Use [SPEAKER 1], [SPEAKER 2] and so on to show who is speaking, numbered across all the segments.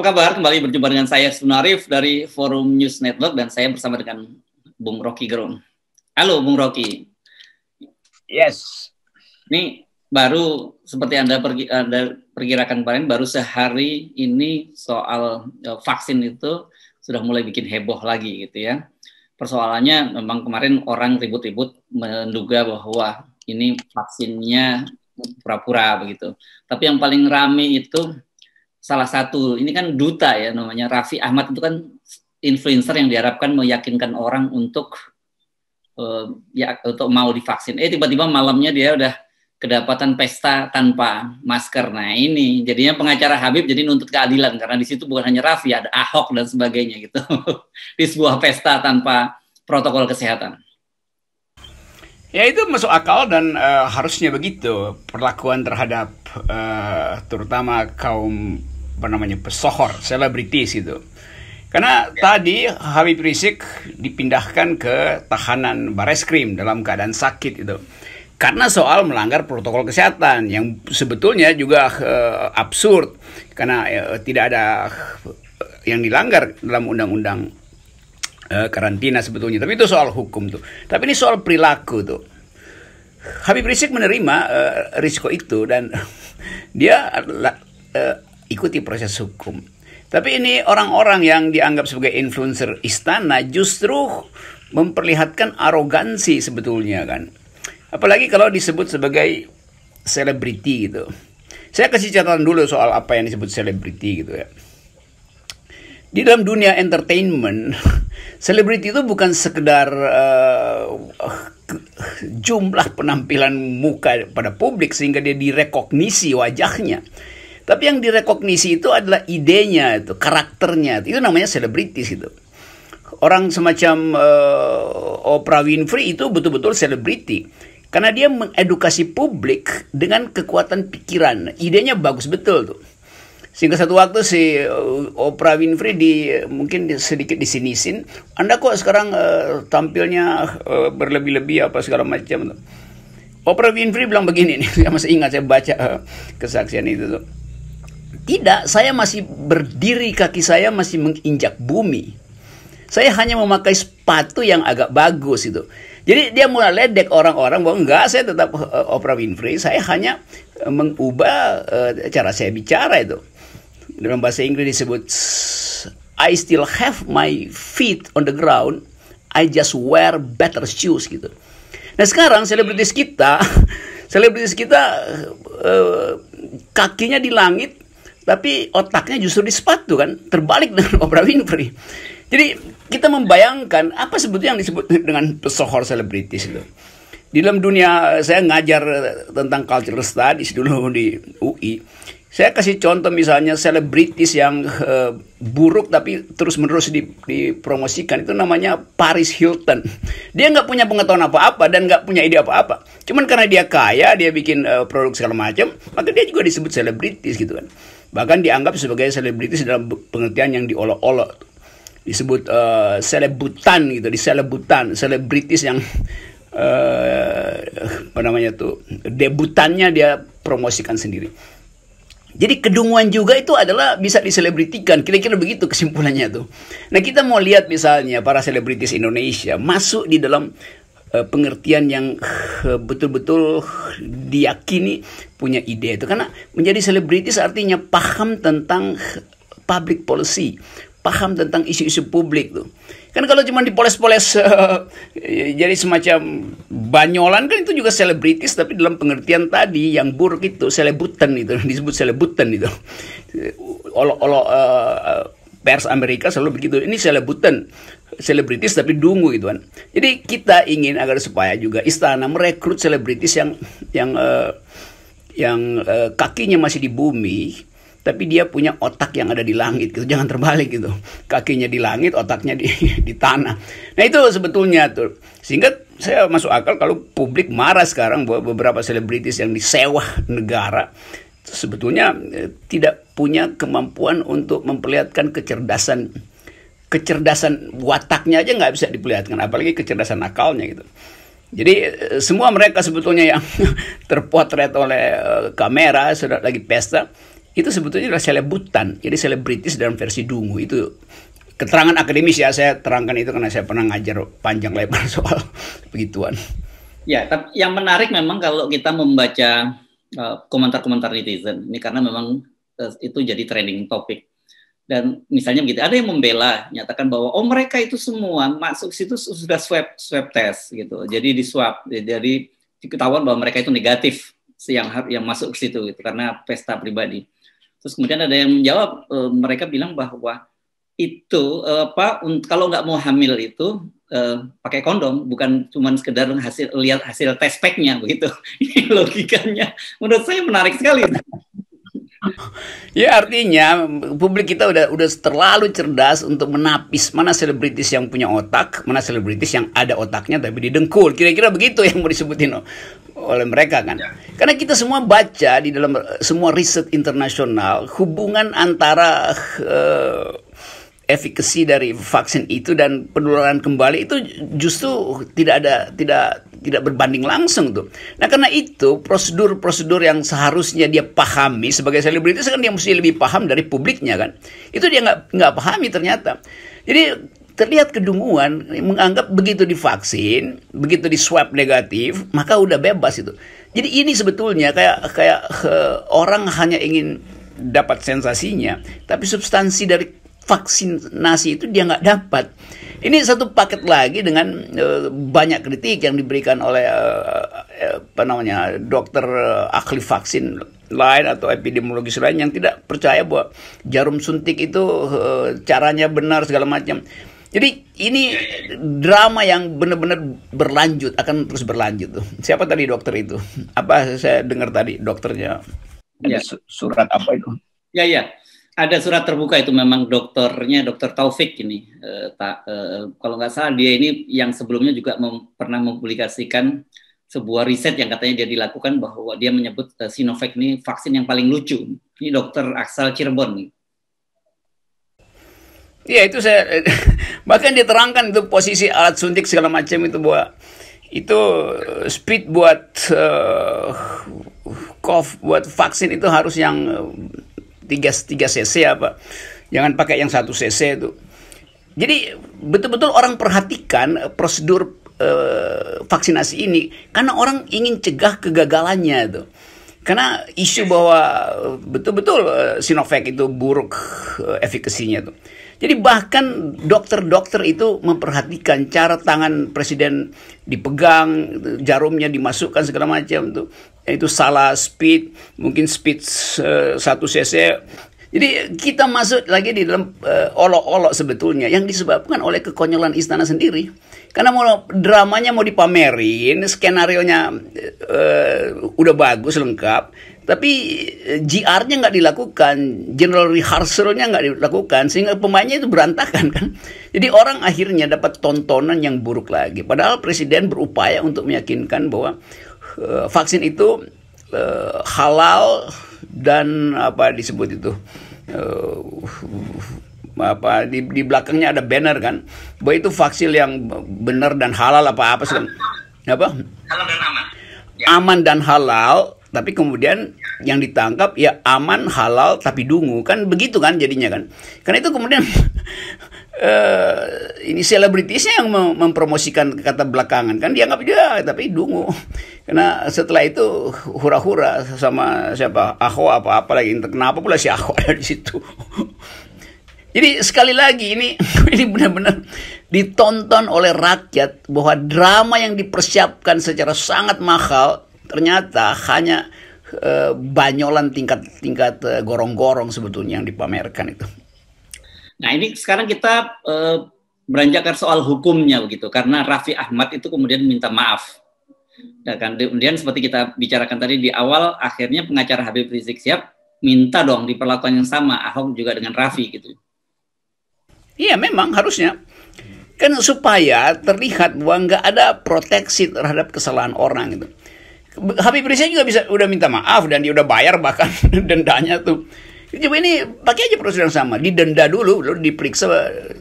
[SPEAKER 1] apa kabar? Kembali berjumpa dengan saya Sunarif dari Forum News Network dan saya bersama dengan Bung Rocky Gerung. Halo Bung Rocky.
[SPEAKER 2] Yes. Ini
[SPEAKER 1] baru seperti Anda, pergi, Anda perkirakan kemarin baru sehari ini soal eh, vaksin itu sudah mulai bikin heboh lagi gitu ya. Persoalannya memang kemarin orang ribut-ribut menduga bahwa ini vaksinnya pura-pura begitu. Tapi yang paling rame itu salah satu ini kan duta ya namanya Raffi Ahmad itu kan influencer yang diharapkan meyakinkan orang untuk uh, ya untuk mau divaksin. Eh tiba-tiba malamnya dia udah kedapatan pesta tanpa masker. Nah ini jadinya pengacara Habib jadi nuntut keadilan karena di situ bukan hanya Raffi ada Ahok dan sebagainya gitu di sebuah pesta tanpa protokol kesehatan.
[SPEAKER 2] Ya itu masuk akal dan uh, harusnya begitu perlakuan terhadap uh, terutama kaum apa namanya pesohor, selebritis itu Karena ya. tadi Habib Rizik dipindahkan ke tahanan Bareskrim dalam keadaan sakit itu. Karena soal melanggar protokol kesehatan yang sebetulnya juga uh, absurd karena uh, tidak ada yang dilanggar dalam undang-undang Eh, karantina sebetulnya. Tapi itu soal hukum tuh. Tapi ini soal perilaku tuh. Habib Rizik menerima uh, risiko itu dan dia uh, ikuti proses hukum. Tapi ini orang-orang yang dianggap sebagai influencer istana justru memperlihatkan arogansi sebetulnya kan. Apalagi kalau disebut sebagai selebriti gitu. Saya kasih catatan dulu soal apa yang disebut selebriti gitu ya di dalam dunia entertainment, selebriti itu bukan sekedar uh, jumlah penampilan muka pada publik sehingga dia direkognisi wajahnya. Tapi yang direkognisi itu adalah idenya itu, karakternya. Itu namanya selebritis itu. Orang semacam uh, Oprah Winfrey itu betul-betul selebriti. Karena dia mengedukasi publik dengan kekuatan pikiran. Idenya bagus betul tuh sehingga satu waktu si uh, Oprah Winfrey di mungkin sedikit disinisin, Anda kok sekarang uh, tampilnya uh, berlebih-lebih apa segala macam. Oprah Winfrey bilang begini nih, saya masih ingat saya baca uh, kesaksian itu tuh. Tidak, saya masih berdiri kaki saya masih menginjak bumi. Saya hanya memakai sepatu yang agak bagus itu jadi dia mulai ledek orang-orang bahwa enggak saya tetap uh, Oprah Winfrey, saya hanya eh, mengubah uh, cara saya bicara itu. Dalam bahasa Inggris disebut I still have my feet on the ground, I just wear better shoes gitu. Nah sekarang selebritis kita, selebritis kita uh, kakinya di langit, tapi otaknya justru di sepatu kan, terbalik dengan Oprah Winfrey. Jadi kita membayangkan apa sebetulnya yang disebut dengan pesohor selebritis itu. Di dalam dunia saya ngajar tentang cultural studies dulu di UI. Saya kasih contoh misalnya selebritis yang uh, buruk tapi terus-menerus dipromosikan itu namanya Paris Hilton. Dia nggak punya pengetahuan apa-apa dan nggak punya ide apa-apa. Cuman karena dia kaya, dia bikin uh, produk segala macam, maka dia juga disebut selebritis gitu kan. Bahkan dianggap sebagai selebritis dalam pengertian yang diolok-olok disebut uh, selebutan gitu, diselebutan, selebritis yang uh, apa namanya tuh debutannya dia promosikan sendiri. Jadi kedunguan juga itu adalah bisa diselebritikan. Kira-kira begitu kesimpulannya tuh. Nah kita mau lihat misalnya para selebritis Indonesia masuk di dalam uh, pengertian yang betul betul-betul diyakini punya ide itu. Karena menjadi selebritis artinya paham tentang public policy, paham tentang isu-isu publik tuh. Kan kalau cuma dipoles-poles eh, jadi semacam banyolan kan itu juga selebritis tapi dalam pengertian tadi yang buruk itu selebutan itu disebut selebutan itu. Eh, olo olo uh, pers Amerika selalu begitu. Ini selebutan selebritis tapi dungu gitu kan. Jadi kita ingin agar supaya juga istana merekrut selebritis yang yang uh, yang uh, kakinya masih di bumi tapi dia punya otak yang ada di langit gitu jangan terbalik gitu kakinya di langit otaknya di di tanah nah itu sebetulnya tuh sehingga saya masuk akal kalau publik marah sekarang bahwa beberapa selebritis yang disewa negara sebetulnya eh, tidak punya kemampuan untuk memperlihatkan kecerdasan kecerdasan wataknya aja nggak bisa diperlihatkan apalagi kecerdasan akalnya gitu jadi eh, semua mereka sebetulnya yang terpotret oleh eh, kamera sudah lagi pesta itu sebetulnya adalah selebutan jadi selebritis dalam versi dungu itu keterangan akademis ya saya terangkan itu karena saya pernah ngajar panjang lebar soal begituan
[SPEAKER 1] ya tapi yang menarik memang kalau kita membaca komentar eh, komentar-komentar netizen ini karena memang uh, itu jadi trending topic dan misalnya begitu ada yang membela nyatakan bahwa oh mereka itu semua masuk situ sudah swab swab test gitu jadi di swab jadi diketahuan bahwa mereka itu negatif yang yang masuk ke situ gitu karena pesta pribadi Terus kemudian ada yang menjawab, e, mereka bilang bahwa itu e, apa kalau nggak mau hamil itu e, pakai kondom, bukan cuma sekedar hasil lihat hasil test speknya begitu. logikanya menurut saya menarik sekali.
[SPEAKER 2] ya artinya publik kita udah udah terlalu cerdas untuk menapis mana selebritis yang punya otak, mana selebritis yang ada otaknya tapi didengkul. Kira-kira begitu yang mau disebutin oleh mereka kan. Ya. Karena kita semua baca di dalam eh, semua riset internasional hubungan antara uh, eh, efikasi dari vaksin itu dan penularan kembali itu justru tidak ada tidak tidak berbanding langsung tuh. Nah karena itu prosedur-prosedur yang seharusnya dia pahami sebagai selebritis kan dia mesti lebih paham dari publiknya kan. Itu dia nggak nggak pahami ternyata. Jadi terlihat kedunguan menganggap begitu divaksin, begitu di swab negatif, maka udah bebas itu. Jadi ini sebetulnya kayak kayak uh, orang hanya ingin dapat sensasinya, tapi substansi dari vaksinasi itu dia nggak dapat. Ini satu paket lagi dengan uh, banyak kritik yang diberikan oleh uh, apa namanya dokter uh, ahli vaksin lain atau epidemiologis lain yang tidak percaya bahwa jarum suntik itu uh, caranya benar segala macam. Jadi ini iya, iya, iya. drama yang benar-benar berlanjut akan terus berlanjut tuh. Siapa tadi dokter itu? Apa saya dengar tadi dokternya ya. surat apa itu?
[SPEAKER 1] Ya ya, ada surat terbuka itu memang dokternya dokter Taufik ini. Eh, tak, eh, kalau nggak salah dia ini yang sebelumnya juga mem pernah mempublikasikan sebuah riset yang katanya dia dilakukan bahwa dia menyebut eh, Sinovac ini vaksin yang paling lucu. Ini dokter Aksal Cirebon nih
[SPEAKER 2] Iya itu saya bahkan diterangkan itu posisi alat suntik segala macam itu buat itu eh, speed buat uh, cough buat vaksin itu harus yang eh, tiga tiga cc apa jangan pakai yang satu cc itu jadi betul-betul orang perhatikan prosedur uh, vaksinasi ini karena orang ingin cegah kegagalannya itu karena isu bahwa betul-betul Sinovac itu buruk uh, efikasinya tuh jadi bahkan dokter-dokter itu memperhatikan cara tangan presiden dipegang, jarumnya dimasukkan segala macam tuh. Itu salah speed, mungkin speed uh, cc. Jadi kita masuk lagi di dalam uh, olok-olok sebetulnya yang disebabkan oleh kekonyolan istana sendiri. Karena mau dramanya mau dipamerin, skenario nya uh, eh, udah bagus lengkap, tapi eh, GR-nya nggak dilakukan, general rehearsal-nya nggak dilakukan, sehingga pemainnya itu berantakan kan. Jadi orang akhirnya dapat tontonan yang buruk lagi. Padahal presiden berupaya untuk meyakinkan bahwa uh, vaksin itu uh, halal dan apa disebut itu uh, apa di, di belakangnya ada banner kan bahwa itu vaksin yang benar dan halal apa apa sih kan? apa halal dan aman ya. aman dan halal tapi kemudian yang ditangkap ya aman halal tapi dungu kan begitu kan jadinya kan karena itu kemudian uh, ini selebritisnya yang mem mempromosikan kata belakangan kan dianggap juga tapi dungu karena setelah itu hura-hura sama siapa Aho apa apa lagi kenapa pula si Aho ada di situ jadi sekali lagi ini ini benar-benar ditonton oleh rakyat bahwa drama yang dipersiapkan secara sangat mahal ternyata hanya e, banyolan tingkat-tingkat eh, gorong-gorong sebetulnya yang dipamerkan itu.
[SPEAKER 1] Nah ini sekarang kita e, eh, beranjak ke soal hukumnya begitu, karena Raffi Ahmad itu kemudian minta maaf. Nah, kan, kemudian seperti kita bicarakan tadi di awal, akhirnya pengacara Habib Rizik Siap minta dong diperlakukan yang sama Ahok juga dengan Raffi gitu.
[SPEAKER 2] Iya memang harusnya kan supaya terlihat bahwa nggak ada proteksi terhadap kesalahan orang gitu. Habib Rizik juga bisa udah minta maaf dan dia udah bayar bahkan dendanya tuh. Coba ini pakai aja prosedur yang sama, didenda dulu, lalu diperiksa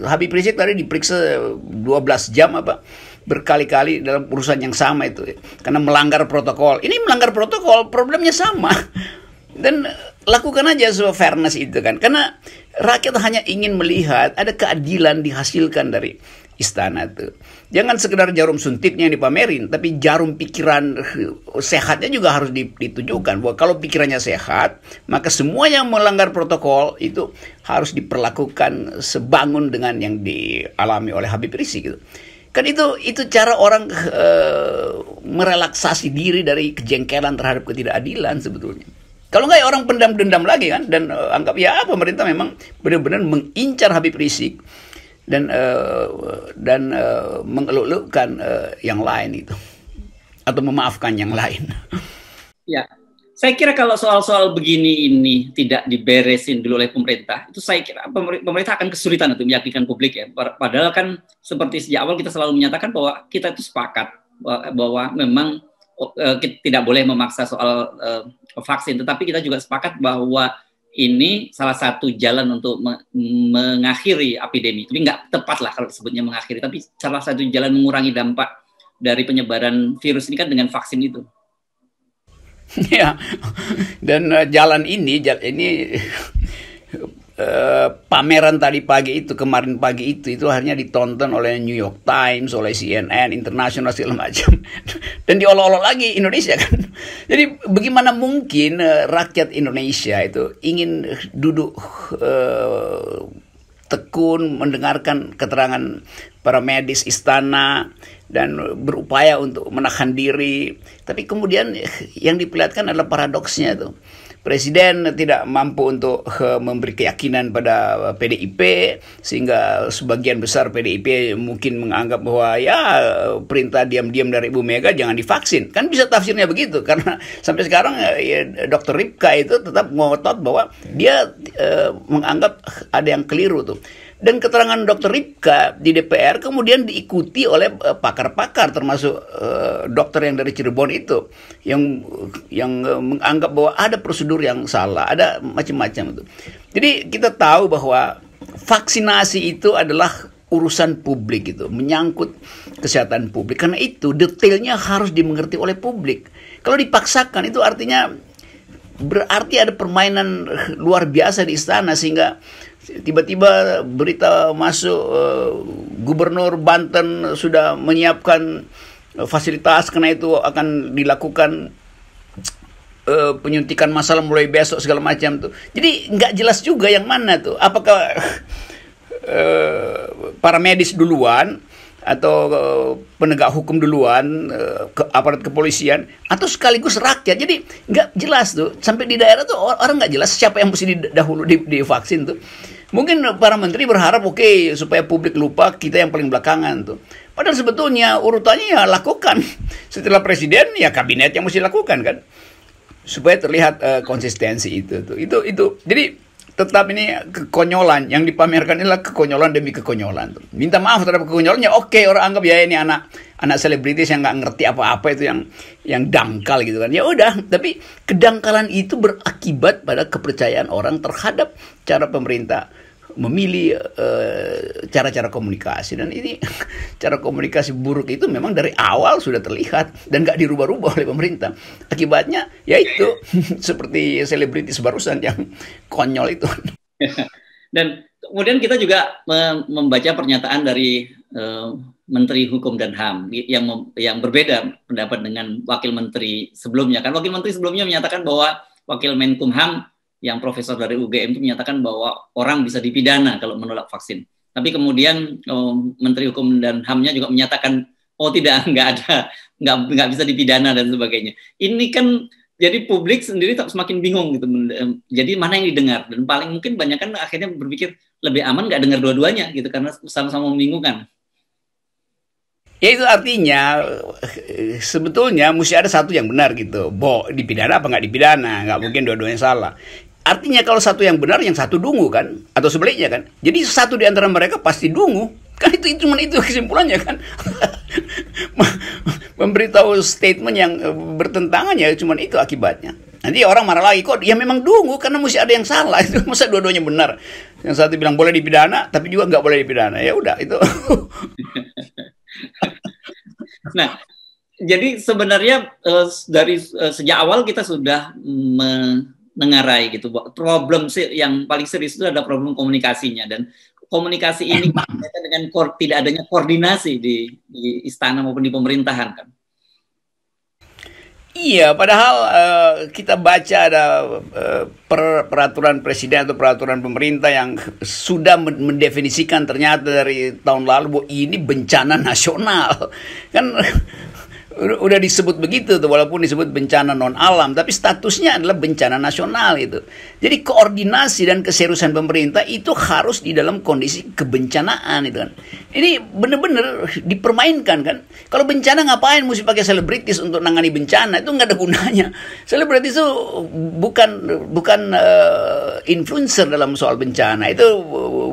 [SPEAKER 2] Habib Rizik tadi diperiksa 12 jam apa berkali-kali dalam urusan yang sama itu karena melanggar protokol. Ini melanggar protokol, problemnya sama. Dan lakukan aja sebuah fairness itu kan. Karena rakyat hanya ingin melihat ada keadilan dihasilkan dari istana itu Jangan sekedar jarum suntiknya yang dipamerin, tapi jarum pikiran eh, sehatnya juga harus ditujukan. Bahwa kalau pikirannya sehat, maka semua yang melanggar protokol itu harus diperlakukan sebangun dengan yang dialami oleh Habib Rizik gitu. Kan itu itu cara orang uh, merelaksasi diri dari kejengkelan terhadap ketidakadilan sebetulnya. Kalau nggak ya orang pendam dendam lagi kan dan uh, anggap ya pemerintah memang benar-benar mengincar Habib Rizik dan uh, dan uh, eh, mengeluk uh, eh, yang lain itu atau memaafkan yang lain.
[SPEAKER 1] Ya, saya kira kalau soal-soal begini ini tidak diberesin dulu oleh pemerintah, itu saya kira pemerintah akan kesulitan untuk meyakinkan publik ya. Padahal kan seperti sejak awal kita selalu menyatakan bahwa kita itu sepakat bahwa memang tidak boleh memaksa soal vaksin, tetapi kita juga sepakat bahwa ini salah satu jalan untuk mengakhiri epidemi. Tapi nggak tepat lah kalau disebutnya mengakhiri. Tapi salah satu jalan mengurangi dampak dari penyebaran virus ini kan dengan vaksin itu.
[SPEAKER 2] Ya, dan eh, jalan ini, jalan ini Eh, pameran tadi pagi itu kemarin pagi itu itu akhirnya ditonton oleh New York Times, oleh CNN, internasional segala macam dan diolok-olok lagi Indonesia kan. Jadi bagaimana mungkin uh, rakyat Indonesia itu ingin duduk uh, tekun mendengarkan keterangan para medis istana dan berupaya untuk menahan diri. Tapi kemudian yang diperlihatkan adalah paradoksnya itu. Presiden tidak mampu untuk eh, memberi keyakinan pada PDIP eh, sehingga sebagian besar PDIP mungkin menganggap bahwa ya eh, perintah diam-diam dari Ibu Mega jangan divaksin. Kan bisa tafsirnya begitu karena sampai sekarang ya, Dr. Ripka itu tetap ngotot bahwa dia eh, menganggap ada yang keliru tuh. Dan keterangan Dr. Ripka di DPR kemudian diikuti oleh eh, pakar-pakar termasuk eh, dokter yang dari Cirebon itu yang yang eh, menganggap bahwa ada prosedur yang salah, ada macam-macam itu. Jadi kita tahu bahwa vaksinasi itu adalah urusan publik itu menyangkut kesehatan publik karena itu detailnya harus dimengerti oleh publik kalau dipaksakan itu artinya berarti ada permainan luar biasa di istana sehingga tiba-tiba berita masuk eh, gubernur Banten sudah menyiapkan eh, fasilitas karena itu akan dilakukan eh, penyuntikan masalah mulai besok segala macam tuh jadi nggak jelas juga yang mana tuh apakah para medis duluan atau eh, penegak hukum duluan eh, ke aparat kepolisian atau sekaligus rakyat jadi nggak jelas tuh sampai di daerah tuh orang nggak jelas siapa yang mesti dahulu di, divaksin tuh mungkin para menteri berharap oke okay, supaya publik lupa kita yang paling belakangan tuh padahal sebetulnya urutannya ya lakukan setelah presiden ya kabinet yang mesti lakukan kan supaya terlihat uh, konsistensi itu tuh itu itu jadi Tetap ini kekonyolan. Yang dipamerkan adalah kekonyolan demi kekonyolan. Minta maaf terhadap kekonyolannya. Oke, orang anggap ya ini anak anak selebritis yang nggak ngerti apa-apa itu yang yang dangkal gitu kan. Ya udah, tapi kedangkalan itu berakibat pada kepercayaan orang terhadap cara pemerintah memilih eh, cara-cara uh, komunikasi dan ini cara komunikasi buruk itu memang dari awal sudah terlihat dan nggak dirubah-rubah oleh pemerintah akibatnya yaitu seperti selebritis barusan yang konyol itu
[SPEAKER 1] dan kemudian kita juga membaca pernyataan dari uh, Menteri Hukum dan HAM yang yang berbeda pendapat dengan Wakil Menteri sebelumnya kan Wakil Menteri sebelumnya menyatakan bahwa Wakil Menkumham yang profesor dari UGM itu menyatakan bahwa orang bisa dipidana kalau menolak vaksin. Tapi kemudian oh, Menteri Hukum dan HAM-nya juga menyatakan oh tidak nggak ada nggak nggak bisa dipidana dan sebagainya. Ini kan jadi publik sendiri tak semakin bingung gitu. Jadi mana yang didengar dan paling mungkin banyak kan akhirnya berpikir lebih
[SPEAKER 2] aman nggak dengar dua-duanya gitu karena sama-sama membingungkan. Ya itu artinya sebetulnya mesti ada satu yang benar gitu. Bo dipidana apa nggak dipidana? Nggak mungkin dua-duanya salah. Artinya kalau satu yang benar, yang satu dungu kan? Atau sebaliknya kan? Jadi satu di antara mereka pasti dungu. Kan itu, itu cuma itu kesimpulannya kan? Memberitahu statement yang eh, bertentangan ya cuma itu akibatnya. Nanti orang marah lagi kok ya memang dungu karena mesti ada yang salah itu masa dua-duanya benar. Yang satu bilang boleh dipidana tapi juga nggak boleh dipidana ya udah itu.
[SPEAKER 1] nah jadi sebenarnya eh, dari eh, sejak awal kita sudah nengarai gitu. Problem yang paling serius itu ada problem komunikasinya dan komunikasi ini berkaitan dengan ko tidak adanya koordinasi di, di istana maupun di pemerintahan kan.
[SPEAKER 2] Iya, padahal uh, kita baca ada uh, per, peraturan presiden atau peraturan pemerintah yang sudah mendefinisikan ternyata dari tahun lalu bahwa ini bencana nasional. Kan udah disebut begitu tuh walaupun disebut bencana non alam tapi statusnya adalah bencana nasional itu. Jadi koordinasi dan keseriusan pemerintah itu harus di dalam kondisi kebencanaan itu kan. Ini bener-bener dipermainkan kan. Kalau bencana ngapain mesti pakai selebritis untuk nangani bencana itu nggak ada gunanya. Selebritis itu bukan bukan uh, influencer dalam soal bencana. Itu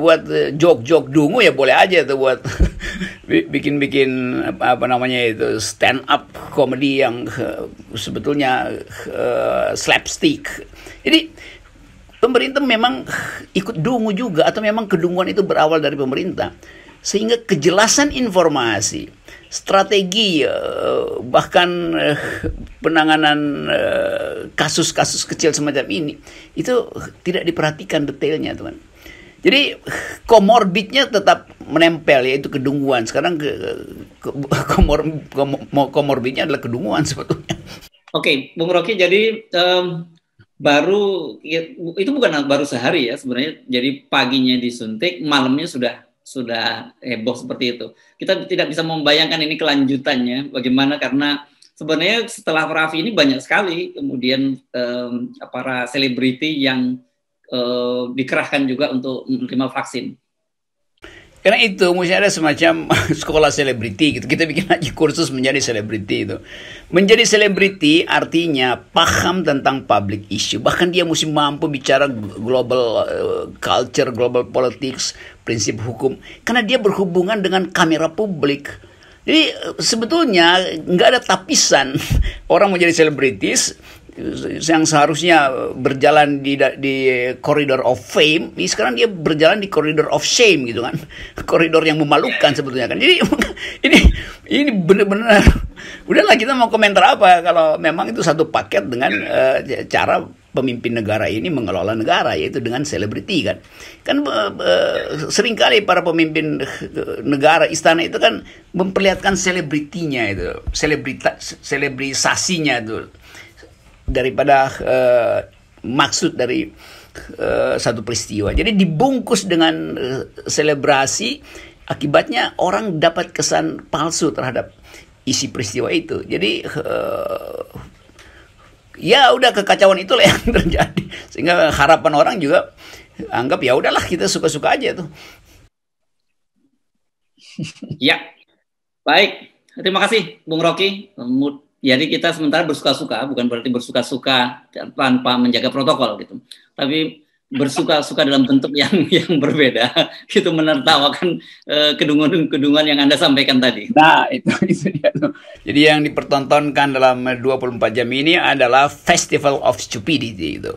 [SPEAKER 2] buat eh, jog-jog dungu ya boleh aja tuh buat bikin-bikin apa namanya itu stand up komedi yang uh, sebetulnya uh, slapstick. Jadi pemerintah memang ikut dungu juga atau memang kedunguan itu berawal dari pemerintah. Sehingga kejelasan informasi, strategi uh, bahkan uh, penanganan kasus kasus-kasus kecil semacam ini itu tidak diperhatikan detailnya, teman. Jadi komorbidnya tetap menempel yaitu kedunguan. Sekarang ke, ke, komor, komorbidnya adalah kedunguan sebetulnya.
[SPEAKER 1] Oke, okay, Bung Rocky. Jadi um, baru ya, itu bukan baru sehari ya sebenarnya. Jadi paginya disuntik, malamnya sudah sudah heboh seperti itu. Kita tidak bisa membayangkan ini kelanjutannya bagaimana karena sebenarnya setelah Raffi ini banyak sekali kemudian um, para selebriti yang uh, dikerahkan juga untuk menerima vaksin.
[SPEAKER 2] Karena itu mesti ada semacam sekolah selebriti gitu. Kita bikin lagi kursus menjadi selebriti itu. Menjadi selebriti artinya paham tentang public issue. Bahkan dia mesti mampu bicara global eh, culture, global politics, prinsip hukum. Karena dia berhubungan dengan kamera publik. Jadi eh, sebetulnya nggak ada tapisan orang menjadi selebritis yang seharusnya berjalan di di koridor of fame, ini sekarang dia berjalan di koridor of shame gitu kan. Koridor yang memalukan sebetulnya kan. Jadi ini ini benar-benar udahlah kita mau komentar apa kalau memang itu satu paket dengan uh, cara pemimpin negara ini mengelola negara yaitu dengan selebriti kan kan uh, seringkali para pemimpin negara istana itu kan memperlihatkan selebritinya itu selebrita selebrisasinya itu daripada uh, maksud dari uh, satu peristiwa. Jadi dibungkus dengan uh, selebrasi, akibatnya orang dapat kesan palsu terhadap isi peristiwa itu. Jadi uh, ya udah kekacauan itulah yang terjadi sehingga harapan orang juga anggap ya udahlah kita suka-suka aja tuh.
[SPEAKER 1] ya. Baik, terima kasih Bung Rocky jadi kita sementara bersuka-suka bukan berarti bersuka-suka tanpa menjaga protokol gitu tapi bersuka-suka dalam bentuk yang yang berbeda
[SPEAKER 2] gitu menertawakan eh, kedunguan kedungan yang Anda sampaikan tadi. Nah, itu itu dia tuh. Jadi yang dipertontonkan dalam 24 eh, jam ini adalah Festival of Stupidity itu.